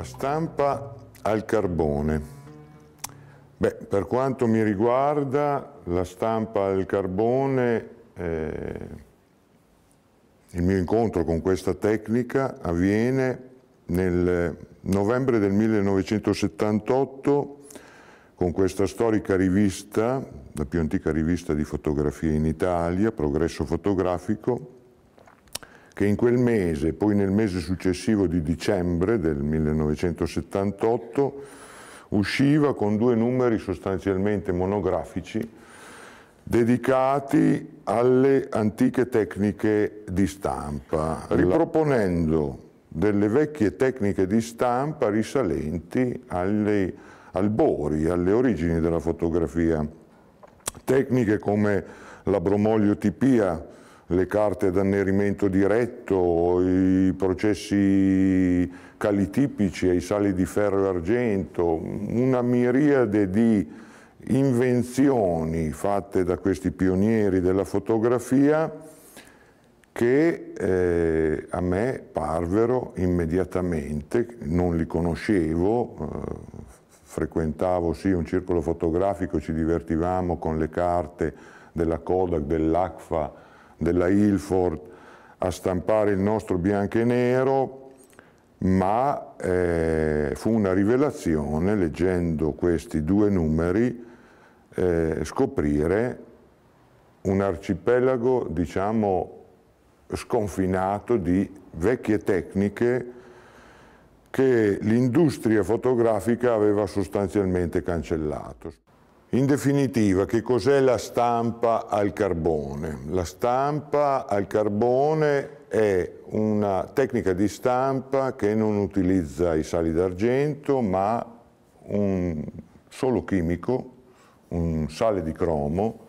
La stampa al carbone. Beh, per quanto mi riguarda, la stampa al carbone, eh, il mio incontro con questa tecnica avviene nel novembre del 1978 con questa storica rivista, la più antica rivista di fotografia in Italia, Progresso Fotografico, che in quel mese, poi nel mese successivo di dicembre del 1978, usciva con due numeri sostanzialmente monografici dedicati alle antiche tecniche di stampa, riproponendo delle vecchie tecniche di stampa risalenti agli albori, alle origini della fotografia. Tecniche come la bromogliotipia, le carte d'annerimento diretto, i processi calitipici ai sali di ferro e argento, una miriade di invenzioni fatte da questi pionieri della fotografia che eh, a me parvero immediatamente, non li conoscevo, eh, frequentavo sì un circolo fotografico, ci divertivamo con le carte della Kodak, dell'ACFA, della Ilford a stampare il nostro bianco e nero, ma eh, fu una rivelazione, leggendo questi due numeri, eh, scoprire un arcipelago, diciamo, sconfinato di vecchie tecniche che l'industria fotografica aveva sostanzialmente cancellato. In definitiva, che cos'è la stampa al carbone? La stampa al carbone è una tecnica di stampa che non utilizza i sali d'argento, ma un solo chimico, un sale di cromo,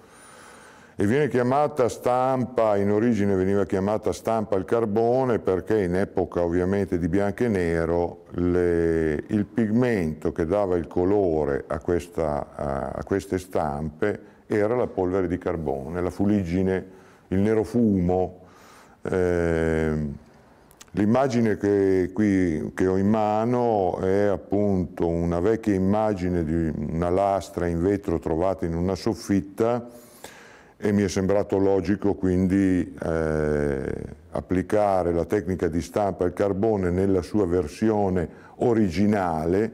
e viene chiamata stampa, in origine veniva chiamata stampa al carbone perché in epoca ovviamente di bianco e nero le, il pigmento che dava il colore a, questa, a, queste stampe era la polvere di carbone, la fuligine, il nero fumo. Eh, L'immagine che, che, ho in mano è appunto una vecchia immagine di una lastra in vetro trovata in una soffitta e mi è sembrato logico quindi eh, applicare la tecnica di stampa al carbone nella sua versione originale,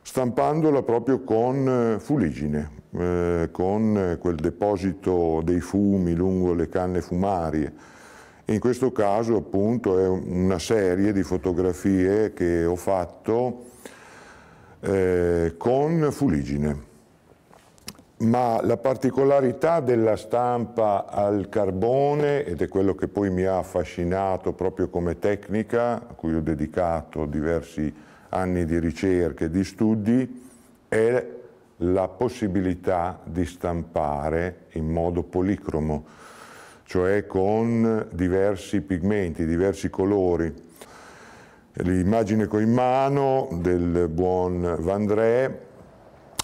stampandola proprio con eh, fuligine, eh, con eh, quel deposito dei fumi lungo le canne fumarie. In questo caso appunto è una serie di fotografie che ho fatto eh, con fuligine ma la particolarità della stampa al carbone, ed è quello che poi mi ha affascinato proprio come tecnica, a cui ho dedicato diversi anni di ricerche e di studi, è la possibilità di stampare in modo policromo, cioè con diversi pigmenti, diversi colori. L'immagine con in mano del buon Vandré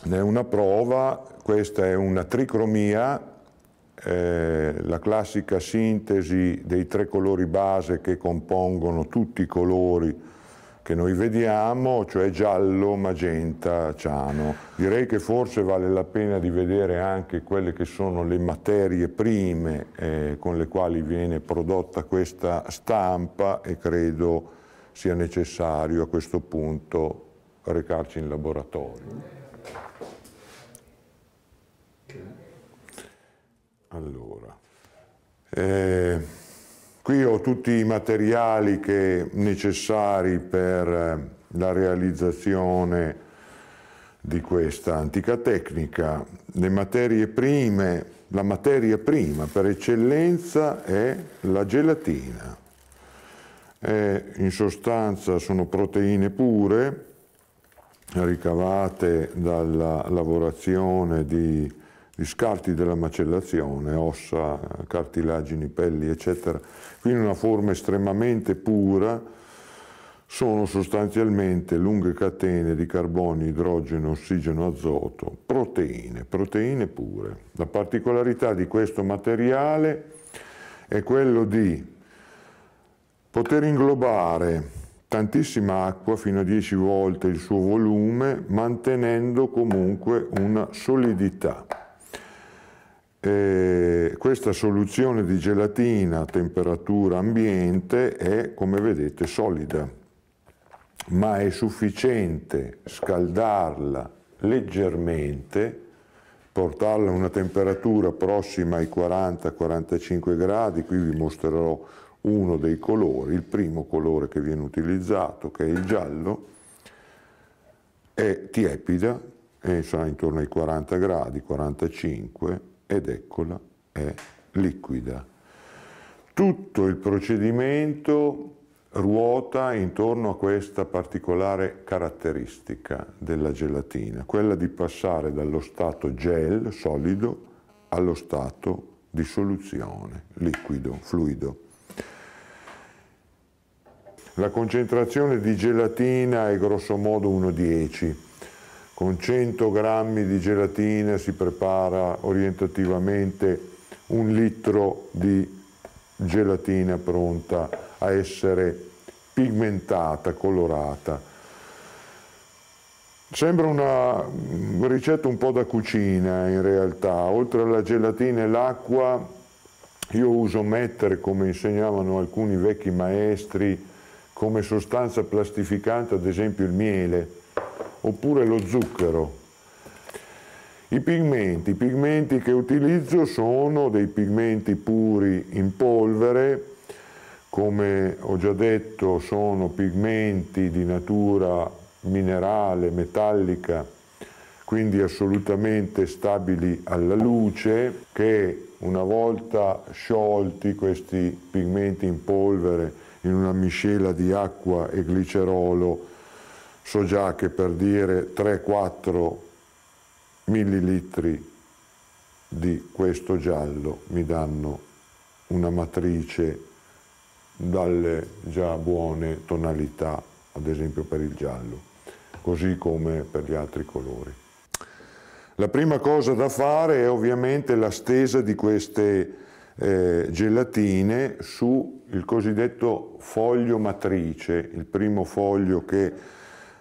ne è una prova, questa è una tricromia, eh, la classica sintesi dei tre colori base che compongono tutti i colori che noi vediamo, cioè giallo, magenta, ciano. Direi che forse vale la pena di vedere anche quelle che sono le materie prime eh, con le quali viene prodotta questa stampa e credo sia necessario a questo punto recarci in laboratorio. Allora, eh, qui ho tutti i materiali che, necessari per eh, la realizzazione di questa antica tecnica. Le materie prime, la materia prima per eccellenza è la gelatina. È, eh, in sostanza sono proteine pure ricavate dalla lavorazione di gli scarti della macellazione, ossa, cartilagini, pelli, eccetera, quindi una forma estremamente pura, sono sostanzialmente lunghe catene di carbonio, idrogeno, ossigeno, azoto, proteine, proteine pure. La particolarità di questo materiale è quello di poter inglobare tantissima acqua fino a 10 volte il suo volume mantenendo comunque una solidità. E questa soluzione di gelatina a temperatura ambiente è, come vedete, solida, ma è sufficiente scaldarla leggermente, portarla a una temperatura prossima ai 40-45 gradi, qui vi mostrerò uno dei colori, il primo colore che viene utilizzato, che è il giallo, è tiepida, e sarà intorno ai 40 gradi, 45 ed eccola è liquida. Tutto il procedimento ruota intorno a questa particolare caratteristica della gelatina, quella di passare dallo stato gel solido allo stato di soluzione liquido, fluido. La concentrazione di gelatina è grossomodo 1,10 con 100 grammi di gelatina si prepara orientativamente un litro di gelatina pronta a essere pigmentata, colorata. Sembra una ricetta un po' da cucina in realtà, oltre alla gelatina e l'acqua io uso mettere, come insegnavano alcuni vecchi maestri, come sostanza plastificante ad esempio il miele oppure lo zucchero. I pigmenti, i pigmenti che utilizzo sono dei pigmenti puri in polvere, come ho già detto sono pigmenti di natura minerale, metallica, quindi assolutamente stabili alla luce, che una volta sciolti questi pigmenti in polvere in una miscela di acqua e glicerolo so già che per dire 3-4 millilitri di questo giallo mi danno una matrice dalle già buone tonalità, ad esempio per il giallo, così come per gli altri colori. La prima cosa da fare è ovviamente la stesa di queste eh, gelatine sul cosiddetto foglio matrice, il primo foglio che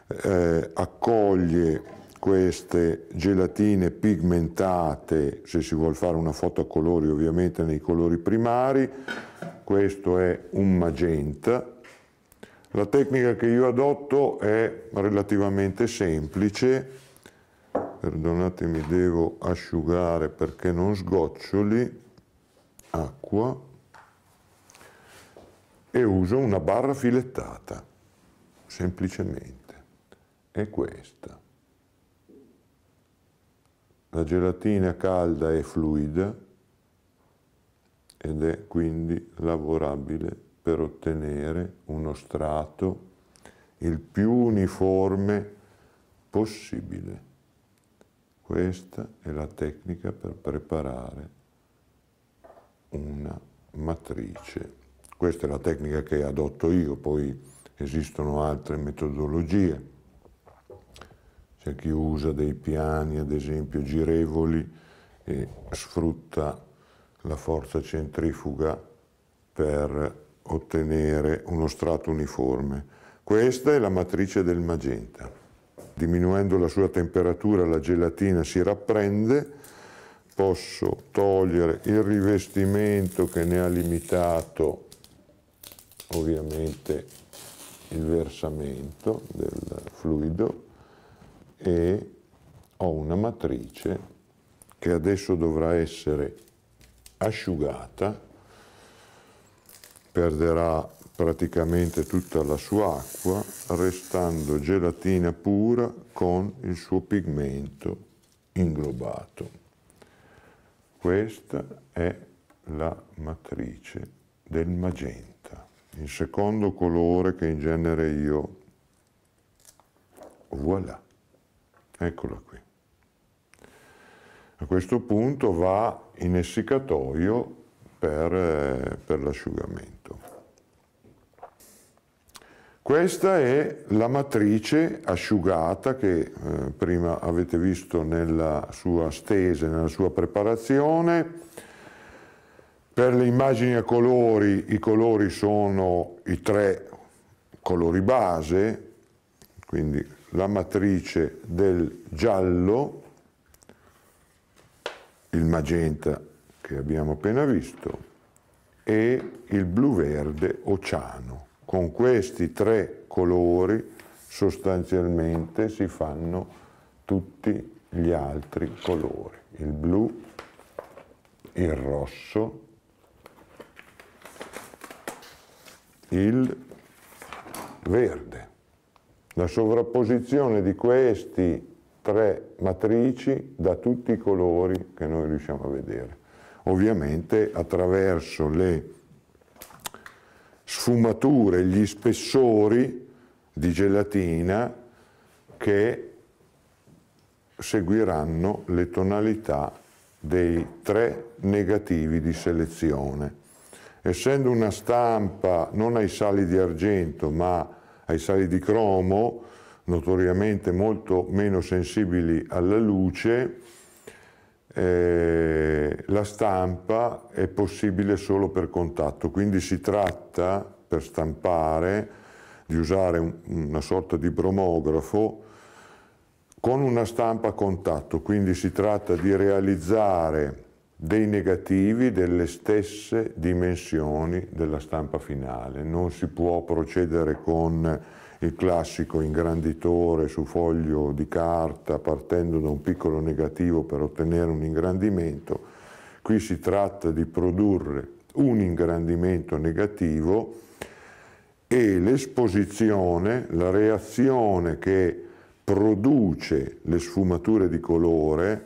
eh, accoglie queste gelatine pigmentate, se si vuole fare una foto a colori ovviamente nei colori primari, questo è un magenta. La tecnica che io adotto è relativamente semplice, perdonatemi devo asciugare perché non sgoccioli, acqua e uso una barra filettata, semplicemente è questa. La gelatina calda è fluida ed è quindi lavorabile per ottenere uno strato il più uniforme possibile. Questa è la tecnica per preparare una matrice. Questa è la tecnica che adotto io, poi esistono altre metodologie. C'è chi usa dei piani, ad esempio, girevoli e sfrutta la forza centrifuga per ottenere uno strato uniforme. Questa è la matrice del magenta. Diminuendo la sua temperatura la gelatina si rapprende, posso togliere il rivestimento che ne ha limitato ovviamente il versamento del fluido e ho una matrice che adesso dovrà essere asciugata, perderà praticamente tutta la sua acqua, restando gelatina pura con il suo pigmento inglobato. Questa è la matrice del magenta, il secondo colore che in genere io voilà. Eccola qui. A questo punto va in essiccatoio per, eh, per l'asciugamento. Questa è la matrice asciugata che eh, prima avete visto nella sua stesa, nella sua preparazione. Per le immagini a colori, i colori sono i tre colori base, quindi la matrice del giallo, il magenta che abbiamo appena visto e il blu-verde oceano. Con questi tre colori sostanzialmente si fanno tutti gli altri colori, il blu, il rosso, il verde la sovrapposizione di questi tre matrici da tutti i colori che noi riusciamo a vedere. Ovviamente attraverso le sfumature, gli spessori di gelatina che seguiranno le tonalità dei tre negativi di selezione. Essendo una stampa non ai sali di argento ma ai sali di cromo, notoriamente molto meno sensibili alla luce, eh, la stampa è possibile solo per contatto, quindi si tratta per stampare di usare un, una sorta di bromografo con una stampa a contatto, quindi si tratta di realizzare dei negativi delle stesse dimensioni della stampa finale. Non si può procedere con il classico ingranditore su foglio di carta partendo da un piccolo negativo per ottenere un ingrandimento. Qui si tratta di produrre un ingrandimento negativo e l'esposizione, la reazione che produce le sfumature di colore,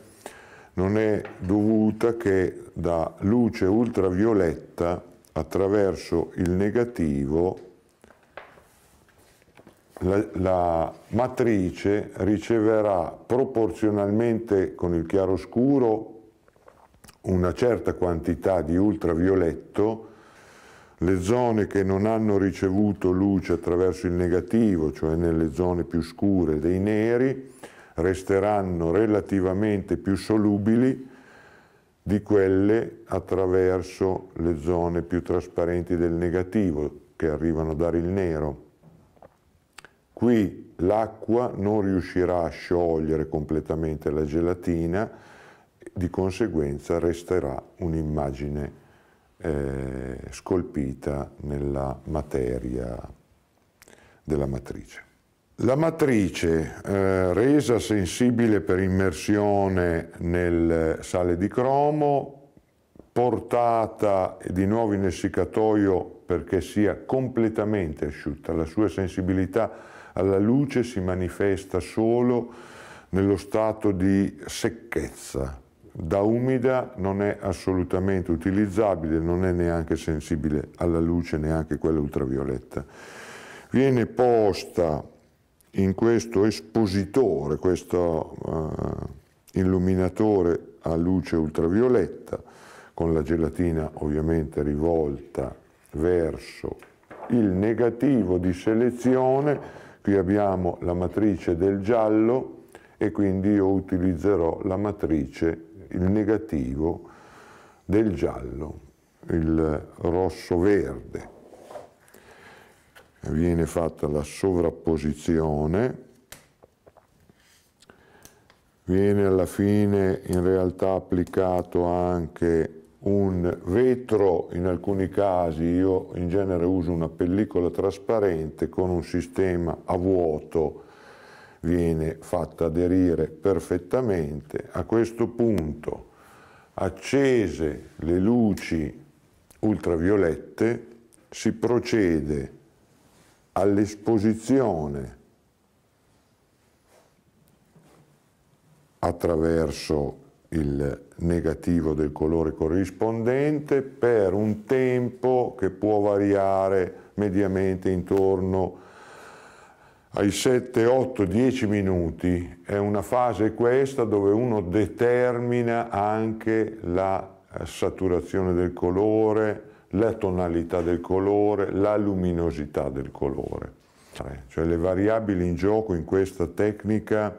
non è dovuta che da luce ultravioletta attraverso il negativo la, la, matrice riceverà proporzionalmente con il chiaroscuro una certa quantità di ultravioletto, le zone che non hanno ricevuto luce attraverso il negativo, cioè nelle zone più scure dei neri, resteranno relativamente più solubili di quelle attraverso le zone più trasparenti del negativo che arrivano a dare il nero. Qui l'acqua non riuscirà a sciogliere completamente la gelatina, di conseguenza resterà un'immagine eh, scolpita nella materia della matrice. La matrice eh, resa sensibile per immersione nel eh, sale di cromo, portata di nuovo in essiccatoio perché sia completamente asciutta. La sua sensibilità alla luce si manifesta solo nello stato di secchezza. Da umida non è assolutamente utilizzabile, non è neanche sensibile alla luce, neanche quella ultravioletta. Viene posta in questo espositore, questo eh, illuminatore a luce ultravioletta, con la gelatina ovviamente rivolta verso il negativo di selezione, qui abbiamo la matrice del giallo e quindi io utilizzerò la matrice, il negativo del giallo, il rosso-verde viene fatta la sovrapposizione, viene alla fine in realtà applicato anche un vetro, in alcuni casi io in genere uso una pellicola trasparente con un sistema a vuoto, viene fatta aderire perfettamente. A questo punto accese le luci ultraviolette si procede all'esposizione attraverso il negativo del colore corrispondente per un tempo che può variare mediamente intorno ai 7, 8, 10 minuti. È una fase questa dove uno determina anche la saturazione del colore, la tonalità del colore, la luminosità del colore. Eh, cioè le variabili in gioco in questa tecnica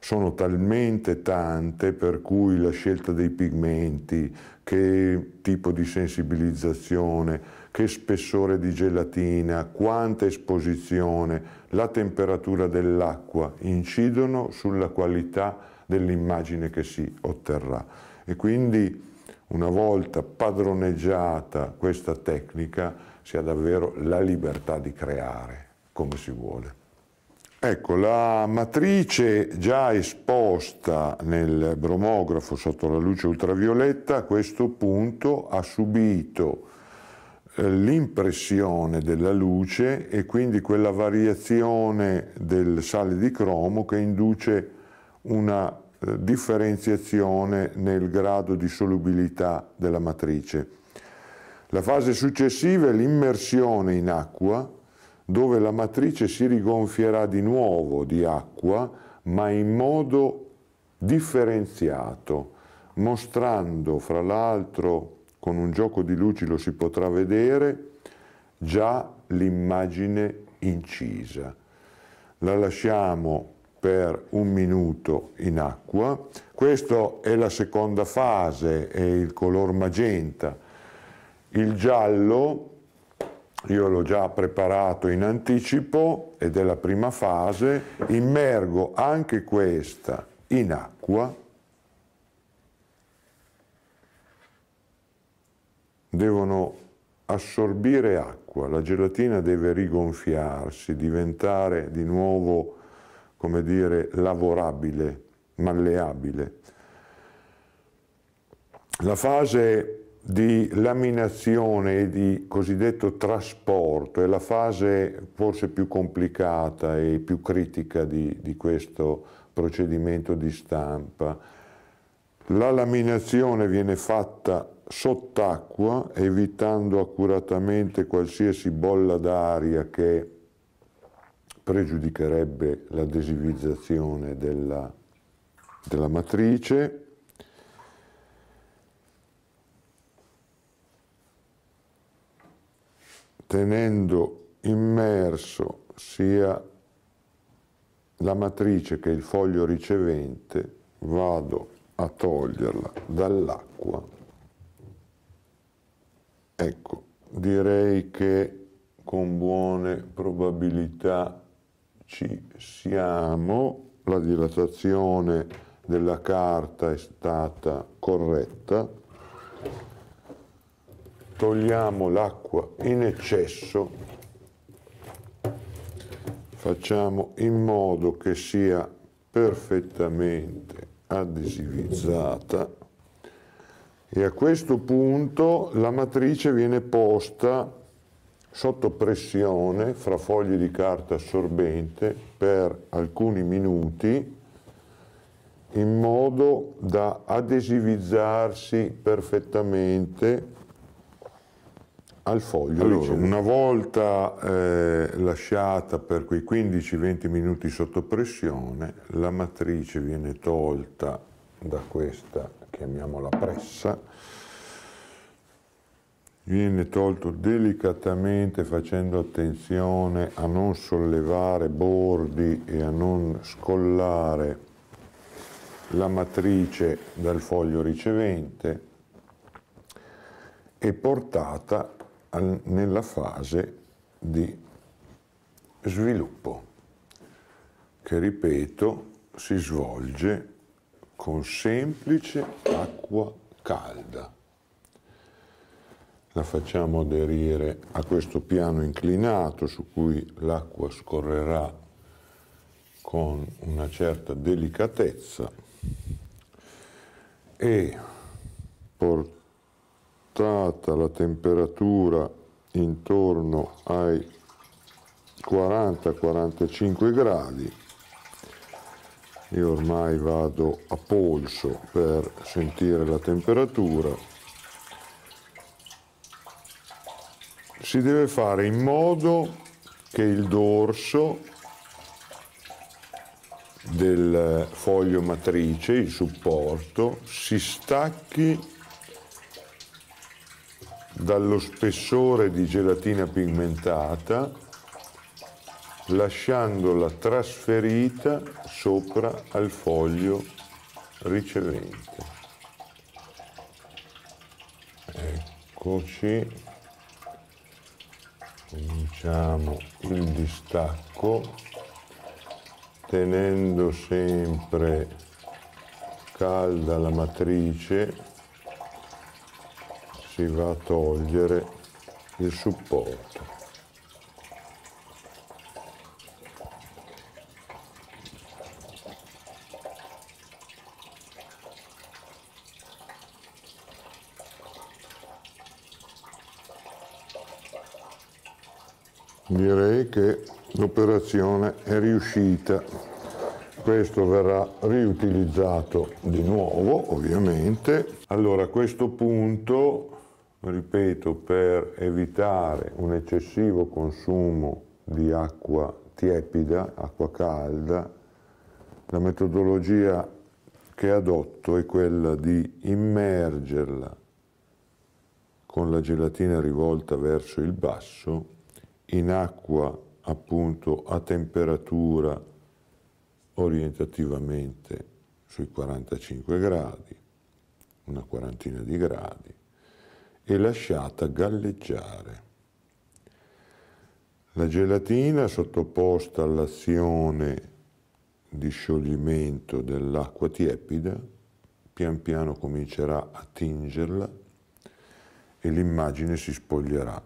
sono talmente tante per cui la scelta dei pigmenti, che tipo di sensibilizzazione, che spessore di gelatina, quanta esposizione, la temperatura dell'acqua incidono sulla qualità dell'immagine che si otterrà. E quindi una volta padroneggiata questa tecnica si ha davvero la libertà di creare come si vuole. Ecco, la matrice già esposta nel bromografo sotto la luce ultravioletta a questo punto ha subito eh, l'impressione della luce e quindi quella variazione del sale di cromo che induce una eh, differenziazione nel grado di solubilità della matrice. La fase successiva è l'immersione in acqua, dove la matrice si rigonfierà di nuovo di acqua, ma in modo differenziato, mostrando fra l'altro, con un gioco di luci lo si potrà vedere, già l'immagine incisa. La lasciamo per un minuto in acqua. Questa è la seconda fase, è il color magenta. Il giallo io l'ho già preparato in anticipo ed è la prima fase, immergo anche questa in acqua, devono assorbire acqua, la gelatina deve rigonfiarsi, diventare di nuovo come dire, lavorabile, malleabile. La fase di laminazione e di cosiddetto trasporto è la fase forse più complicata e più critica di, di questo procedimento di stampa. La laminazione viene fatta sott'acqua evitando accuratamente qualsiasi bolla d'aria che pregiudicherebbe l'adesivizzazione della, della matrice. tenendo immerso sia la matrice che il foglio ricevente, vado a toglierla dall'acqua. Ecco, direi che con buone probabilità ci siamo, la dilatazione della carta è stata corretta, togliamo l'acqua in eccesso, facciamo in modo che sia perfettamente adesivizzata e a questo punto la matrice viene posta sotto pressione fra fogli di carta assorbente per alcuni minuti in modo da adesivizzarsi perfettamente al foglio. Allora, una volta eh, lasciata per quei 15-20 minuti sotto pressione, la matrice viene tolta da questa, chiamiamola pressa, viene tolto delicatamente facendo attenzione a non sollevare bordi e a non scollare la matrice dal foglio ricevente e portata al, nella fase di sviluppo che ripeto si svolge con semplice acqua calda la facciamo aderire a questo piano inclinato su cui l'acqua scorrerà con una certa delicatezza e portata la temperatura intorno ai 40-45 gradi io ormai vado a polso per sentire la temperatura si deve fare in modo che il dorso del foglio matrice, il supporto, si stacchi dallo spessore di gelatina pigmentata lasciandola trasferita sopra al foglio ricevente. Eccoci facciamo il distacco tenendo sempre calda la matrice si va a togliere il supporto direi che l'operazione è riuscita questo verrà riutilizzato di nuovo ovviamente allora a questo punto ripeto per evitare un eccessivo consumo di acqua tiepida acqua calda la metodologia che adotto è quella di immergerla con la gelatina rivolta verso il basso in acqua appunto a temperatura orientativamente sui 45 gradi, una quarantina di gradi, e lasciata galleggiare. La gelatina sottoposta all'azione di scioglimento dell'acqua tiepida pian piano comincerà a tingerla e l'immagine si spoglierà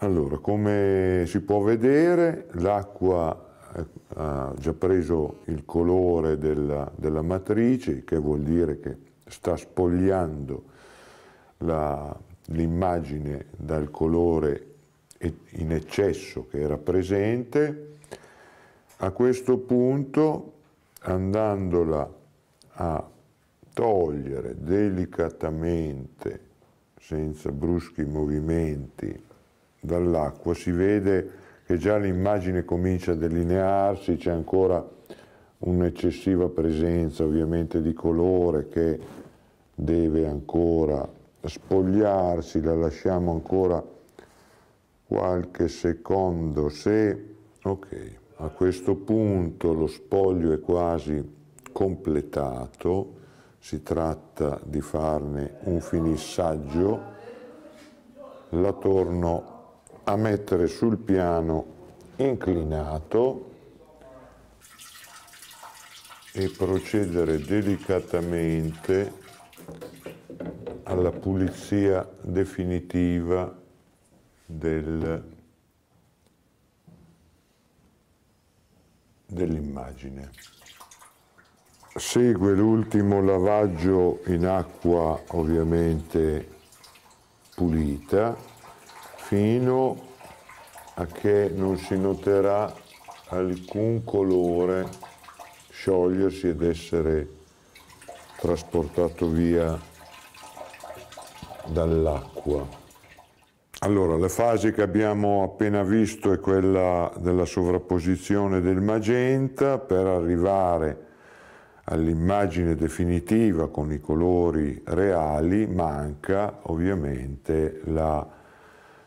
allora, come si può vedere, l'acqua eh, ha già preso il colore della, della matrice, che vuol dire che sta spogliando l'immagine dal colore in eccesso che era presente. A questo punto, andandola a togliere delicatamente, senza bruschi movimenti, dall'acqua si vede che già l'immagine comincia a delinearsi, c'è ancora un'eccessiva presenza ovviamente di colore che deve ancora spogliarsi, la lasciamo ancora qualche secondo, se ok, a questo punto lo spoglio è quasi completato, si tratta di farne un finissaggio, la torno a mettere sul piano inclinato e procedere delicatamente alla pulizia definitiva del, dell'immagine. Segue l'ultimo lavaggio in acqua ovviamente pulita fino a che non si noterà alcun colore sciogliersi ed essere trasportato via dall'acqua. Allora, la fase che abbiamo appena visto è quella della sovrapposizione del magenta per arrivare all'immagine definitiva con i colori reali manca ovviamente la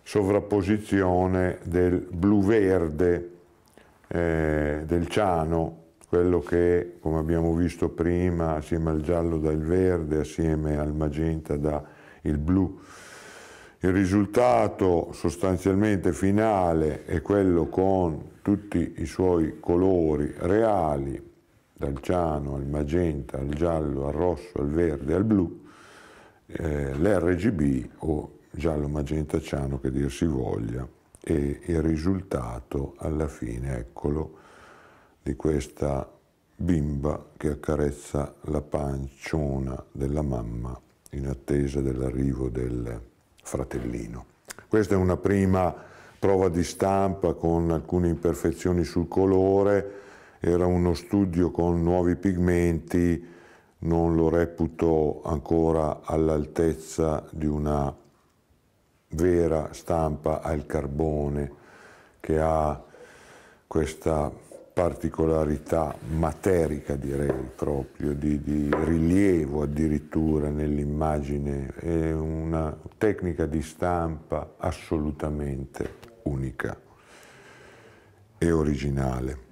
sovrapposizione del blu-verde eh, del ciano, quello che, come abbiamo visto prima, assieme al giallo dal verde, assieme al magenta dal blu. Il risultato sostanzialmente finale è quello con tutti i suoi colori reali, dal ciano al magenta, al giallo, al rosso, al verde, al blu, eh, l'RGB o giallo magenta ciano che dir si voglia e il risultato alla fine, eccolo, di questa bimba che accarezza la panciona della mamma in attesa dell'arrivo del fratellino. Questa è una prima prova di stampa con alcune imperfezioni sul colore, era uno studio con nuovi pigmenti, non lo reputo ancora all'altezza di una vera stampa al carbone che ha questa particolarità materica direi proprio, di, di rilievo addirittura nell'immagine, è una tecnica di stampa assolutamente unica e originale.